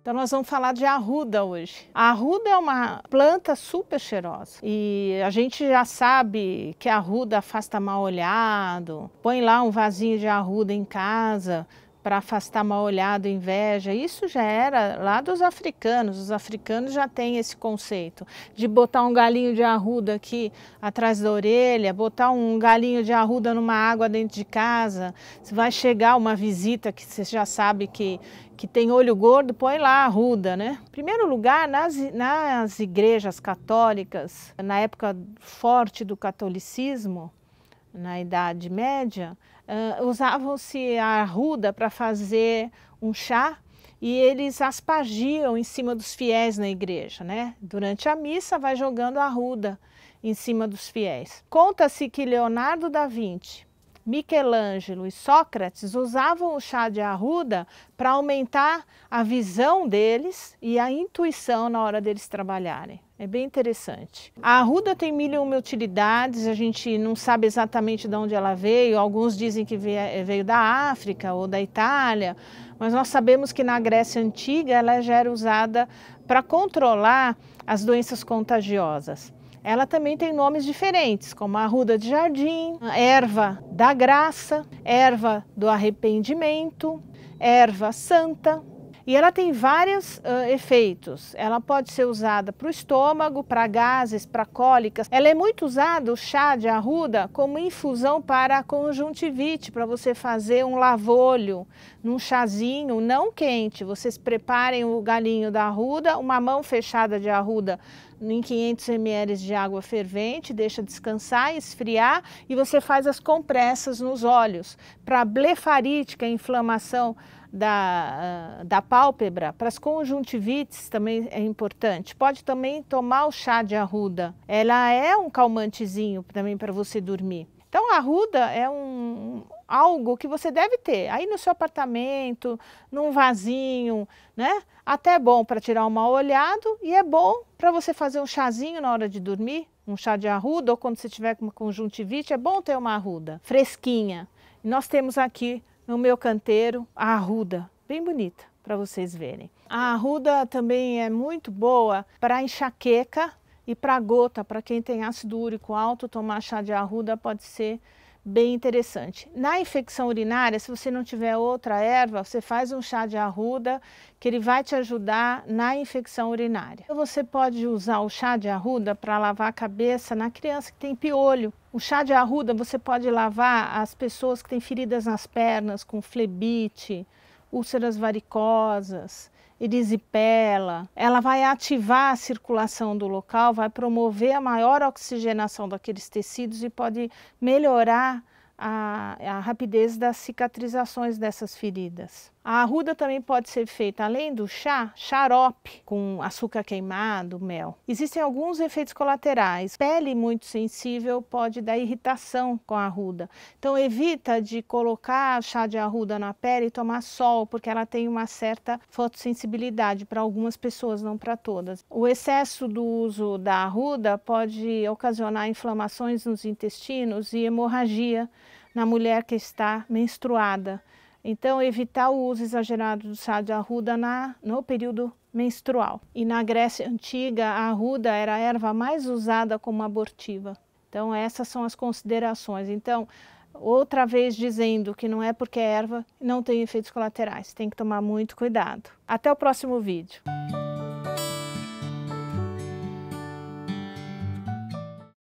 Então nós vamos falar de arruda hoje. A arruda é uma planta super cheirosa e a gente já sabe que a arruda afasta mal olhado. Põe lá um vasinho de arruda em casa, para afastar mal olhado, inveja. Isso já era lá dos africanos. Os africanos já têm esse conceito de botar um galinho de arruda aqui atrás da orelha, botar um galinho de arruda numa água dentro de casa. Se vai chegar uma visita que você já sabe que, que tem olho gordo, põe lá arruda, né? Em primeiro lugar, nas, nas igrejas católicas, na época forte do catolicismo, na Idade Média, uh, usavam-se a arruda para fazer um chá e eles aspagiam em cima dos fiéis na igreja, né? Durante a missa vai jogando a arruda em cima dos fiéis. Conta-se que Leonardo da Vinci Michelangelo e Sócrates usavam o chá de arruda para aumentar a visão deles e a intuição na hora deles trabalharem. É bem interessante. A arruda tem mil e uma utilidades, a gente não sabe exatamente de onde ela veio. Alguns dizem que eh, veio da África ou da Itália, mas nós sabemos que na Grécia Antiga ela já era usada para controlar as doenças contagiosas. Ela também tem nomes diferentes, como arruda de jardim, erva da graça, erva do arrependimento, erva santa. E ela tem vários uh, efeitos. Ela pode ser usada para o estômago, para gases, para cólicas. Ela é muito usada, o chá de arruda, como infusão para conjuntivite, para você fazer um lavolho num chazinho não quente. Vocês preparem o galinho da arruda, uma mão fechada de arruda em 500 ml de água fervente, deixa descansar, esfriar e você faz as compressas nos olhos para blefarítica, inflamação da, ah, da pálpebra, para as conjuntivites também é importante. Pode também tomar o chá de arruda. Ela é um calmantezinho também para você dormir. Então, a arruda é um, algo que você deve ter aí no seu apartamento, num vasinho, né? Até é bom para tirar um mal olhado e é bom para você fazer um chazinho na hora de dormir, um chá de arruda ou quando você tiver com uma conjuntivite, é bom ter uma arruda fresquinha. Nós temos aqui no meu canteiro a arruda, bem bonita para vocês verem. A arruda também é muito boa para enxaqueca e para gota, para quem tem ácido úrico alto, tomar chá de arruda pode ser bem interessante. Na infecção urinária, se você não tiver outra erva, você faz um chá de arruda, que ele vai te ajudar na infecção urinária. Então, você pode usar o chá de arruda para lavar a cabeça na criança que tem piolho. O chá de arruda você pode lavar as pessoas que têm feridas nas pernas, com flebite, úlceras varicosas erisipela, ela vai ativar a circulação do local, vai promover a maior oxigenação daqueles tecidos e pode melhorar a, a rapidez das cicatrizações dessas feridas. A arruda também pode ser feita, além do chá, xarope com açúcar queimado, mel. Existem alguns efeitos colaterais. Pele muito sensível pode dar irritação com a arruda. Então evita de colocar chá de arruda na pele e tomar sol, porque ela tem uma certa fotossensibilidade para algumas pessoas, não para todas. O excesso do uso da arruda pode ocasionar inflamações nos intestinos e hemorragia na mulher que está menstruada. Então, evitar o uso exagerado do sal de arruda na, no período menstrual. E na Grécia Antiga, a arruda era a erva mais usada como abortiva. Então, essas são as considerações. Então, outra vez dizendo que não é porque é erva, não tem efeitos colaterais. Tem que tomar muito cuidado. Até o próximo vídeo.